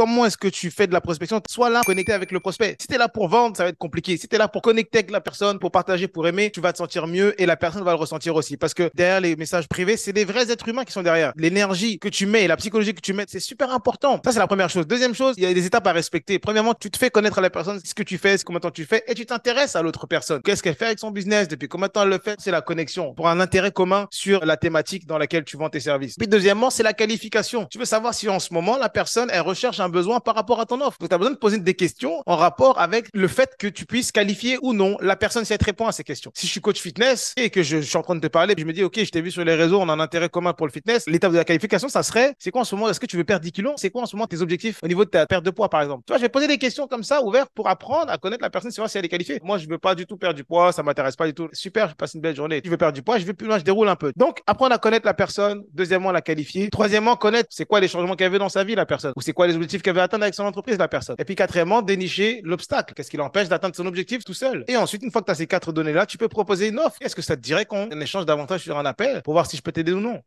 comment est-ce que tu fais de la prospection Sois là, connecté avec le prospect. Si tu es là pour vendre, ça va être compliqué. Si tu es là pour connecter avec la personne, pour partager, pour aimer, tu vas te sentir mieux et la personne va le ressentir aussi. Parce que derrière les messages privés, c'est des vrais êtres humains qui sont derrière. L'énergie que tu mets et la psychologie que tu mets, c'est super important. Ça, c'est la première chose. Deuxième chose, il y a des étapes à respecter. Premièrement, tu te fais connaître à la personne ce que tu fais, comment tu fais et tu t'intéresses à l'autre personne. Qu'est-ce qu'elle fait avec son business Depuis combien de temps elle le fait C'est la connexion pour un intérêt commun sur la thématique dans laquelle tu vends tes services. Puis deuxièmement, c'est la qualification. Tu veux savoir si en ce moment, la personne, elle recherche un besoin par rapport à ton offre. Donc, tu as besoin de poser des questions en rapport avec le fait que tu puisses qualifier ou non la personne si elle te répond à ces questions. Si je suis coach fitness et que je, suis en train de te parler, je me dis, OK, je t'ai vu sur les réseaux, on a un intérêt commun pour le fitness. L'étape de la qualification, ça serait, c'est quoi en ce moment? Est-ce que tu veux perdre 10 kilos? C'est quoi en ce moment tes objectifs au niveau de ta perte de poids, par exemple? Tu vois, je vais poser des questions comme ça, ouvertes pour apprendre à connaître la personne, savoir si elle est qualifiée. Moi, je veux pas du tout perdre du poids, ça m'intéresse pas du tout. Super, je passe une belle journée. Tu veux perdre du poids, je vais plus loin, je déroule un peu. Donc, apprendre à connaître la personne. Deuxièmement, la qualifier. Troisièmement, connaître c'est quoi les changements qu'elle veut dans sa vie, la personne. Ou c'est quoi les objectifs qu'elle veut atteindre avec son entreprise, la personne. Et puis quatrièmement, dénicher l'obstacle. Qu'est-ce qui l'empêche d'atteindre son objectif tout seul Et ensuite, une fois que tu as ces quatre données-là, tu peux proposer une offre. Est-ce que ça te dirait qu'on échange davantage sur un appel pour voir si je peux t'aider ou non